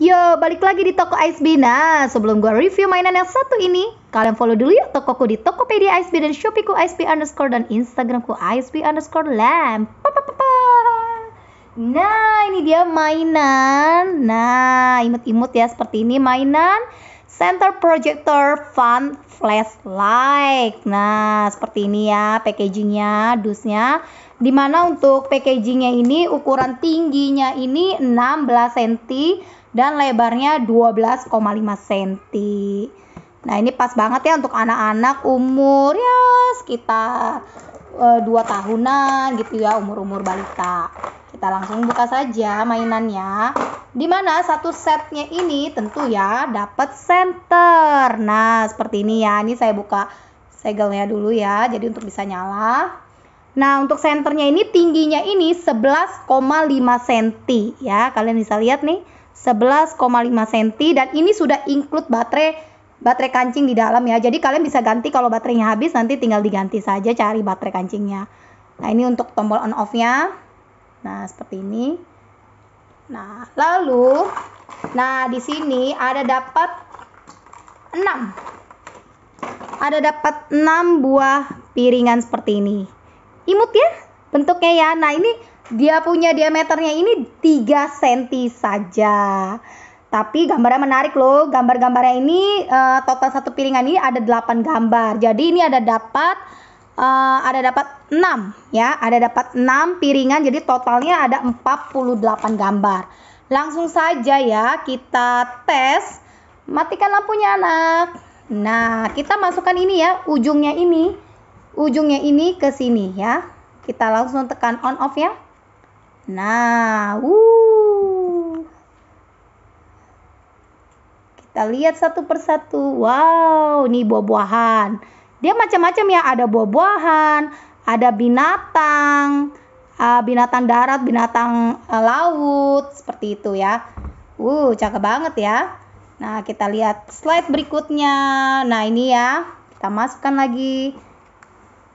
Yo, balik lagi di toko Icebee. Nah, sebelum gua review mainan yang satu ini, kalian follow dulu yuk tokoku di Tokopedia Icebee dan Shopee ku Icebee underscore dan Instagram ku Icebee underscore lamp. Nah, ini dia mainan. Nah, imut-imut ya seperti ini mainan center projector Fun flashlight. Nah, seperti ini ya packagingnya, dusnya. Dimana untuk packagingnya ini ukuran tingginya ini 16 cm dan lebarnya 12,5 cm. Nah, ini pas banget ya untuk anak-anak umur ya sekitar uh, eh, 2 tahunan gitu ya, umur-umur balita. Kita langsung buka saja mainannya. Di mana satu setnya ini tentu ya dapat center. Nah, seperti ini ya. Ini saya buka segelnya dulu ya. Jadi untuk bisa nyala. Nah, untuk senternya ini tingginya ini 11,5 cm ya. Kalian bisa lihat nih, 11,5 cm dan ini sudah include baterai baterai kancing di dalam ya. Jadi kalian bisa ganti kalau baterainya habis nanti tinggal diganti saja cari baterai kancingnya. Nah, ini untuk tombol on off-nya. Nah, seperti ini. Nah, lalu nah di sini ada dapat 6. Ada dapat 6 buah piringan seperti ini. Imut ya bentuknya ya. Nah, ini dia punya diameternya ini 3 cm saja. Tapi gambarnya menarik loh. Gambar-gambarnya ini eh, total satu piringan ini ada 8 gambar. Jadi ini ada dapat uh, ada dapat 6 ya, ada dapat 6 piringan jadi totalnya ada 48 gambar. Langsung saja ya kita tes. Matikan lampunya anak. Nah, kita masukkan ini ya, ujungnya ini. Ujungnya ini ke sini ya. Kita langsung tekan on off ya. Nah, wuh. Kita lihat satu persatu. Wow, ini buah-buahan dia macam-macam ya ada buah-buahan ada binatang uh, binatang darat binatang uh, laut seperti itu ya uh cakep banget ya nah kita lihat slide berikutnya nah ini ya kita masukkan lagi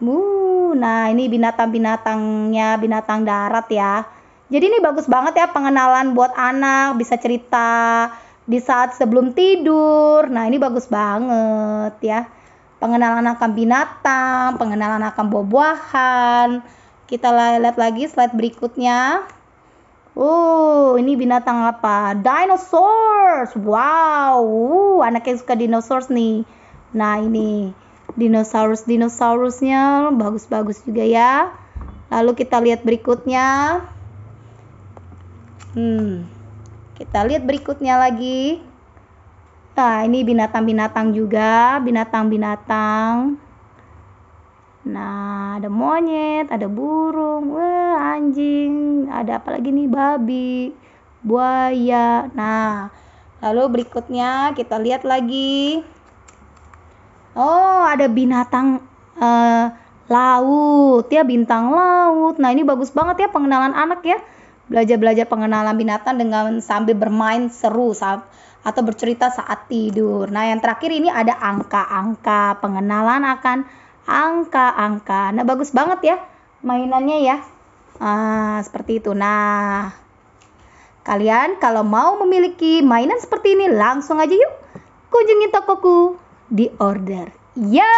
uh, nah ini binatang-binatangnya binatang darat ya jadi ini bagus banget ya pengenalan buat anak bisa cerita di saat sebelum tidur. Nah, ini bagus banget ya pengenalan akan binatang, pengenalan akan buah-buahan. Kita lihat lagi slide berikutnya. Uh, ini binatang apa? Dinosaurs. Wow, uh, yang suka dinosaurus nih. Nah, ini dinosaurus-dinosaurusnya bagus-bagus juga ya. Lalu kita lihat berikutnya. Hmm. Kita lihat berikutnya lagi. Nah, ini binatang-binatang juga, binatang-binatang. Nah, ada monyet, ada burung, wah anjing, ada apa lagi nih babi, buaya. Nah, lalu berikutnya kita lihat lagi. Oh, ada binatang eh, laut ya, bintang laut. Nah, ini bagus banget ya pengenalan anak ya. Belajar-belajar pengenalan binatang dengan sambil bermain seru atau bercerita saat tidur. Nah, yang terakhir ini ada angka-angka, pengenalan akan angka-angka. Nah, bagus banget ya mainannya ya. Ah, seperti itu. Nah, kalian kalau mau memiliki mainan seperti ini, langsung aja yuk kunjungi tokoku di order. Yo!